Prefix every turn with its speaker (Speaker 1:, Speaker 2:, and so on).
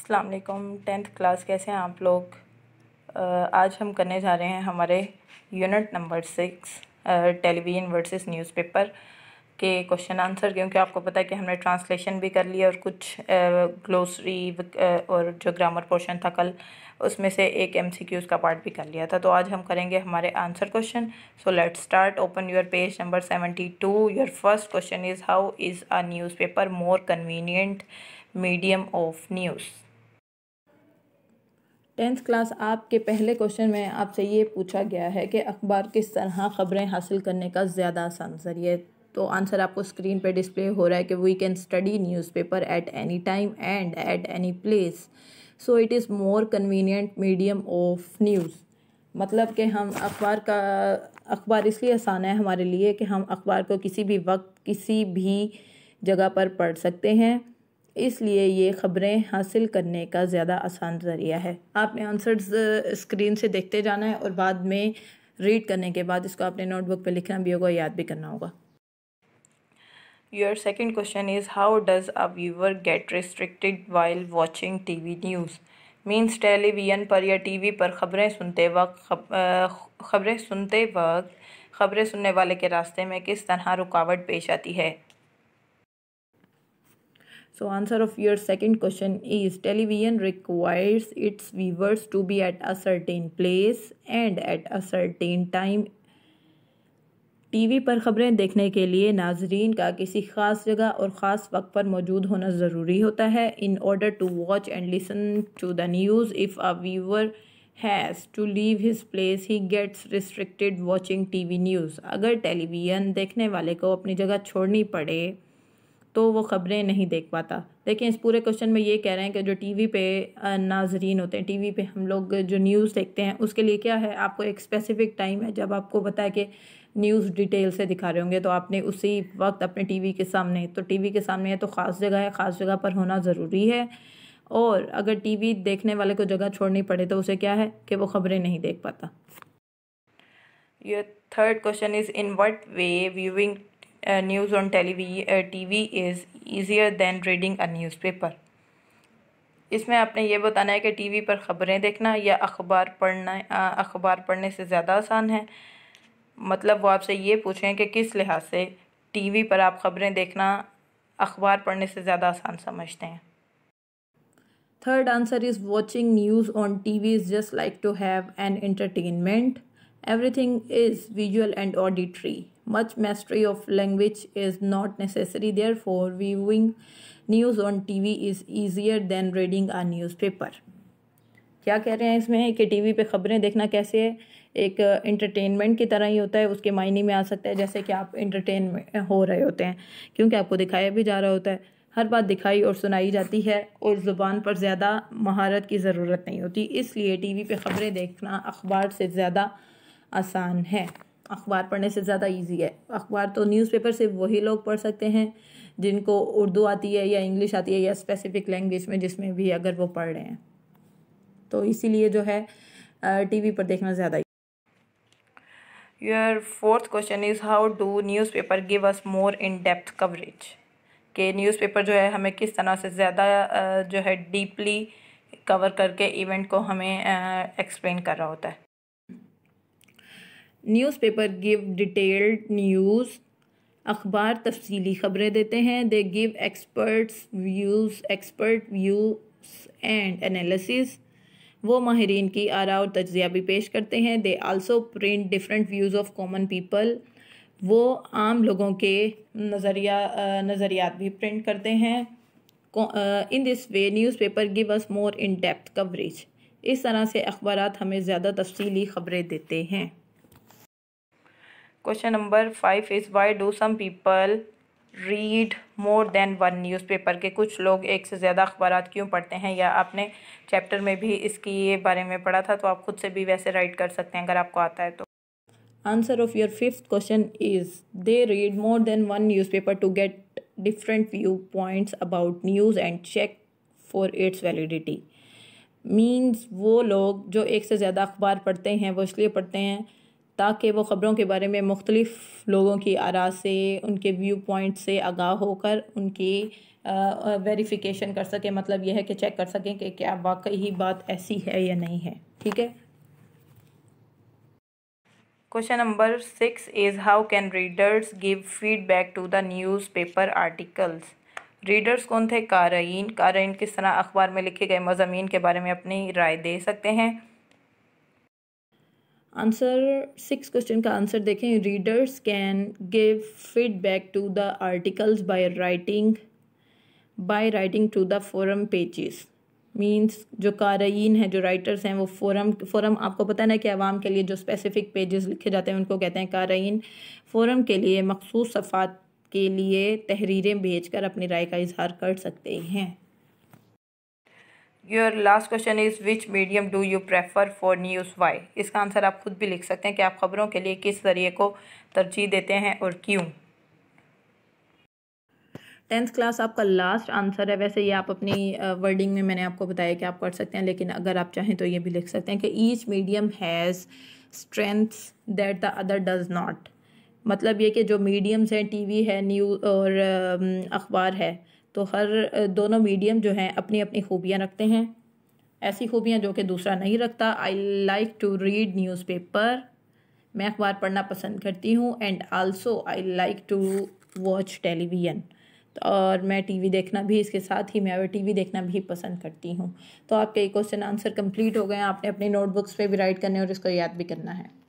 Speaker 1: अस्सलाम वालेकुम tenth class कैसे हैं आप लोग आज हम करने जा रहे हैं हमारे unit number six television versus newspaper के क्वेश्चन आंसर क्योंकि आपको पता है कि हमने ट्रांसलेशन भी कर लिया और कुछ ग्लोसरी और जो ग्रामर पोर्शन था कल उसमें से एक एम सी क्यूज़ का पार्ट भी कर लिया था तो आज हम करेंगे हमारे answer question so let start open your page number seventy two your first question is how is a newspaper more convenient medium of news tenth class आपके पहले क्वेश्चन में आपसे ये पूछा गया है कि अखबार किस तरह खबरें हासिल करने का ज़्यादा आसान जरिए तो आंसर आपको स्क्रीन पर डिस्प्ले हो रहा है कि we can study newspaper at any time and at any place so it is more convenient medium of news मतलब कि हम अखबार का अखबार इसलिए आसान है हमारे लिए कि हम अखबार को किसी भी वक्त किसी भी जगह पर पढ़ सकते हैं इसलिए ये ख़बरें हासिल करने का ज़्यादा आसान ज़रिया है आपने आंसर्स स्क्रीन से देखते जाना है और बाद में रीड करने के बाद इसको आपने नोटबुक पे लिखना भी होगा याद भी करना होगा your second question is how does a viewer get restricted while watching T V news means television पर या टी वी पर ख़बरें सुनते वक्त ख़बरें सुनते वक्त ख़बरें सुनने वाले के रास्ते में किस तरह रुकावट पेश आती है answer of your second question is television requires it's its to be at a certain place and at a certain time T TV पर ख़बरें देखने के लिए नाजरीन का किसी ख़ास जगह और ख़ास वक्त पर मौजूद होना ज़रूरी होता है in order to watch and listen to the news if a viewer has to leave his place he gets restricted watching TV news अगर टेलीविज़न देखने वाले को अपनी जगह छोड़नी पड़े तो वो ख़बरें नहीं देख पाता लेकिन इस पूरे क्वेश्चन में ये कह रहे हैं कि जो टीवी पे नाजरीन होते हैं टीवी पे हम लोग जो न्यूज़ देखते हैं उसके लिए क्या है आपको एक स्पेसिफ़िक टाइम है जब आपको पता है कि न्यूज़ डिटेल से दिखा रहे होंगे तो आपने उसी वक्त अपने टीवी के सामने तो टीवी के सामने है तो ख़ास जगह है ख़ास जगह पर होना ज़रूरी है और अगर टीवी देखने वाले को जगह छोड़नी पड़े तो उसे क्या है कि वो खबरें नहीं देख पाता your third question is in what way viewing news on tele T V is easier than reading reading a इसमें आपने ये बताना है कि टीवी पर ख़बरें देखना या अखबार पढ़ना uh, अखबार पढ़ने से ज़्यादा आसान है मतलब वो आपसे ये पूछें कि किस लिहाज से टीवी पर आप ख़बरें देखना अखबार पढ़ने से ज़्यादा आसान समझते हैं third answer is watching news on T V is just like to have an entertainment Everything is visual and auditory. Much mastery of language is not necessary. Therefore, viewing news on tv is easier than reading a news paper क्या कह रहे हैं इसमें कि TV पे ख़बरें देखना कैसे है एक इंटरटेनमेंट की तरह ही होता है उसके मायने में आ सकता है जैसे कि आप इंटरटेन हो रहे होते हैं क्योंकि आपको दिखाया भी जा रहा होता है हर बात दिखाई और सुनाई जाती है और ज़ुबान पर ज़्यादा महारत की ज़रूरत नहीं होती इसलिए टीवी पे ख़बरें देखना अखबार से ज़्यादा आसान है अखबार पढ़ने से ज़्यादा इजी है अखबार तो न्यूज़पेपर सिर्फ वही लोग पढ़ सकते हैं जिनको उर्दू आती है या इंग्लिश आती है या स्पेसिफिक लैंग्वेज में जिसमें भी अगर वो पढ़ रहे हैं तो इसीलिए जो है टीवी पर देखना ज़्यादा your fourth question is how do newspaper give us more in depth coverage कि न्यूज़पेपर जो है हमें किस तरह से ज़्यादा जो है डीपली कवर करके इवेंट को हमें एक्सप्लेन कर रहा होता है न्यूज़पेपर गिव डिटेल्ड न्यूज़ अखबार तफसीली ख़बरें देते हैं they give experts views expert views and analysis वो माहरीन की आरा और तजिया भी पेश करते हैं they also print different views of common people वो आम लोगों के नज़रिया नज़रियात भी प्रिंट करते हैं in this way newspaper give us more in depth coverage इस तरह से अखबार हमें ज़्यादा तफसीली ख़बरें देते हैं question number five is why do some people read more than one newspaper के कुछ लोग एक से ज़्यादा अखबार क्यों पढ़ते हैं या आपने चैप्टर में भी इसकी ये बारे में पढ़ा था तो आप खुद से भी वैसे राइट कर सकते हैं अगर आपको आता है तो answer of your fifth question is they read more than one newspaper to get different view points about news and check for its validity means वो लोग जो एक से ज़्यादा अखबार पढ़ते हैं वो इसलिए पढ़ते हैं ताकि वो ख़बरों के बारे में मुख्तलिफ़ लोगों की आरा से उनके व्यू पॉइंट से आगाह होकर उनकी वेरिफिकेशन कर सकें मतलब यह है कि चेक कर सकें कि क्या वाकई ही बात ऐसी है या नहीं है ठीक है question number six is how can readers give feedback to the newspaper articles readers कौन थे कारइन कारइन किस तरह अखबार में लिखे गए मजामी के बारे में अपनी राय दे सकते हैं आंसर सिक्स क्वेश्चन का आंसर देखें readers can give feedback to the articles by writing by writing to the forum pages means जो कारीन हैं जो राइटर्स हैं वो फोरम फोरम आपको पता ना कि आवाम के लिए जो स्पेसिफिक पेजेस लिखे जाते हैं उनको कहते हैं कारीन फोरम के लिए मखसूस सफ़ात के लिए तहरीरें भेज कर अपनी राय का इजहार कर सकते हैं your last question is which medium do you prefer for news why इसका आंसर आप खुद भी लिख सकते हैं कि आप खबरों के लिए किस ज़रिए को तरजीह देते हैं और क्यों टेंथ क्लास आपका लास्ट आंसर है वैसे ये आप अपनी वर्डिंग में मैंने आपको बताया कि आप पढ़ सकते हैं लेकिन अगर आप चाहें तो ये भी लिख सकते हैं कि each medium has strength that the other does not मतलब ये कि जो मीडियम्स हैं टीवी है न्यूज़ और अखबार है तो हर दोनों मीडियम जो हैं अपनी अपनी खूबियाँ रखते हैं ऐसी खूबियाँ जो कि दूसरा नहीं रखता I like to read newspaper मैं अखबार पढ़ना पसंद करती हूँ and also I like to watch television और मैं टीवी देखना भी इसके साथ ही मैं टी टीवी देखना भी पसंद करती हूँ तो आपके क्वेश्चन आंसर कंप्लीट हो गए हैं आपने अपनी नोटबुक्स पे भी राइट करने और इसको याद भी करना है